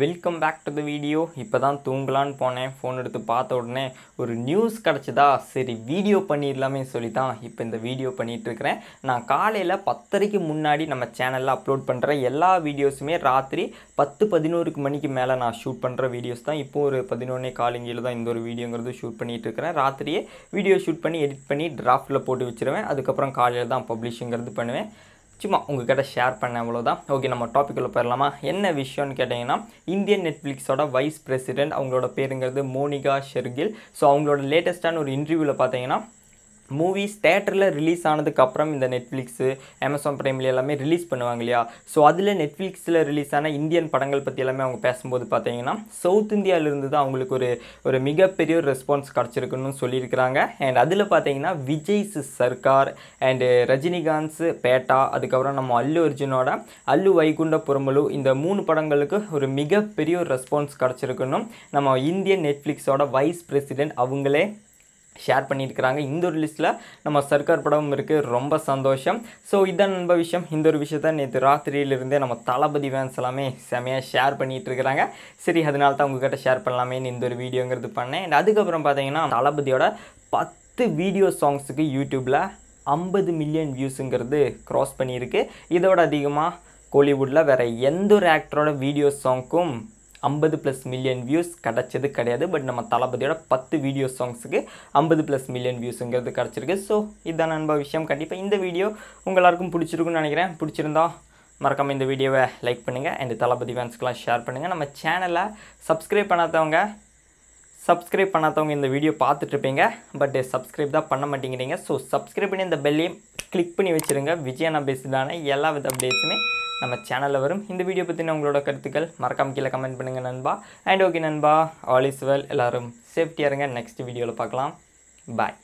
welcome back to the video இப்போ தான் தூங்கலான்னு போனேன் ஃபோன் எடுத்து பார்த்த உடனே ஒரு நியூஸ் கிடச்சிதா சரி வீடியோ பண்ணிடலாமே சொல்லி தான் இப்போ இந்த வீடியோ பண்ணிகிட்ருக்கிறேன் நான் காலையில் பத்தரைக்கு முன்னாடி நம்ம சேனலில் அப்லோட் பண்ணுற எல்லா வீடியோஸுமே ராத்திரி பத்து பதினோருக்கு மணிக்கு மேலே நான் ஷூட் பண்ணுற வீடியோஸ் தான் இப்போ ஒரு பதினொன்னே காலிங்கில் தான் இந்த ஒரு வீடியோங்கிறது ஷூட் பண்ணிகிட்ருக்கிறேன் ராத்திரியே வீடியோ ஷூட் பண்ணி எடிட் பண்ணி டிராஃப்டில் போட்டு வச்சுருவேன் அதுக்கப்புறம் காலையில் தான் பப்ளிஷிங்கிறது பண்ணுவேன் சும்மா உங்ககிட்ட ஷேர் பண்ணேன் அவ்வளோதான் ஓகே நம்ம டாப்பிக்கில் போயிடலாமா என்ன விஷயம்னு கேட்டிங்கன்னா இந்தியன் நெட்ஃப்ளிக்ஸோட வைஸ் பிரசிடென்ட் அவங்களோட பேருங்கிறது மோனிகா ஷெர்கில் ஸோ அவங்களோட லேட்டஸ்ட்டான ஒரு இன்டர்வியூவில் பார்த்தீங்கன்னா மூவிஸ் தேட்டரில் ரிலீஸ் ஆனதுக்கப்புறம் இந்த நெட்ஃப்ளிக்ஸு அமேசான் ப்ரைமில் எல்லாமே ரிலீஸ் பண்ணுவாங்க இல்லையா ஸோ அதில் நெட்ஃப்ளிக்ஸில் ரிலீஸ் ஆன இந்தியன் படங்கள் பற்றி எல்லாமே அவங்க பேசும்போது பார்த்தீங்கன்னா சவுத் இந்தியாவிலிருந்து தான் அவங்களுக்கு ஒரு ஒரு மிகப்பெரிய ஒரு ரெஸ்பான்ஸ் கிடச்சிருக்குன்னு சொல்லியிருக்கிறாங்க அண்ட் அதில் பார்த்தீங்கன்னா விஜய் சர்க்கார் அண்டு ரஜினிகாந்த்ஸு பேட்டா அதுக்கப்புறம் நம்ம அல்லு அர்ஜுனோட அல்லு வைகுண்ட புறமலு இந்த மூணு படங்களுக்கு ஒரு மிகப்பெரிய ஒரு ரெஸ்பான்ஸ் கிடச்சிருக்குன்னு நம்ம இந்தியன் நெட்ஃப்ளிக்ஸோட வைஸ் பிரசிடென்ட் அவங்களே ஷேர் பண்ணியிருக்கிறாங்க இந்த ஒரு லிஸ்ட்டில் நம்ம சர்க்கார் படமும் இருக்குது ரொம்ப சந்தோஷம் ஸோ இதான் நண்ப விஷயம் இந்த ஒரு விஷயத்த நேற்று ராத்திரியிலிருந்தே நம்ம தளபதி ஃபேன்ஸ் எல்லாமே செமையாக ஷேர் பண்ணிகிட்டு இருக்கிறாங்க சரி அதனால தான் உங்ககிட்ட ஷேர் பண்ணலாமே இந்த ஒரு வீடியோங்கிறது பண்ணேன் அதுக்கப்புறம் பார்த்தீங்கன்னா தளபதியோட பத்து வீடியோ சாங்ஸுக்கு யூடியூப்பில் ஐம்பது மில்லியன் வியூஸுங்கிறது க்ராஸ் பண்ணியிருக்கு இதோட அதிகமாக கோலிவுட்டில் வேறு எந்த ஒரு ஆக்டரோட வீடியோ சாங்க்கும் ஐம்பது ப்ளஸ் மில்லியன் வியூஸ் கிடச்சது கிடையாது பட் நம்ம தளபதியோட பத்து வீடியோ சாங்ஸுக்கு ஐம்பது ப்ளஸ் மில்லியன் வியூஸுங்கிறது கிடச்சிருக்கு ஸோ இதுதான் நண்பா விஷயம் கண்டிப்பாக இந்த வீடியோ உங்கள் எல்லாருக்கும் பிடிச்சிருக்குன்னு நினைக்கிறேன் பிடிச்சிருந்தா மறக்காமல் இந்த வீடியோவை லைக் பண்ணுங்கள் அண்ட் தளபதி ஃபேன்ஸ்க்கெலாம் ஷேர் பண்ணுங்கள் நம்ம சேனலை சப்ஸ்கிரைப் பண்ணாதவங்க சப்ஸ்கிரைப் பண்ணாதவங்க இந்த வீடியோ பார்த்துட்ருப்பீங்க பட் சப்ஸ்கிரைப் தான் பண்ண மாட்டேங்கிறீங்க ஸோ சப்ஸ்கிரைப் பண்ணி இந்த பெல்லையும் கிளிக் பண்ணி வச்சுருங்க விஜயானா பேஸ்டான எல்லா வித அப்டேட்ஸுமே நம்ம சேனலில் வரும் இந்த வீடியோ பற்றின உங்களோட கருத்துக்கள் மறக்காம கீழே கமெண்ட் பண்ணுங்கள் நண்பா அண்ட் ஓகே நண்பா ஆல் இஸ் வெல் எல்லோரும் சேஃப்டியாக இருங்க நெக்ஸ்ட் வீடியோவில் பார்க்கலாம் பாய்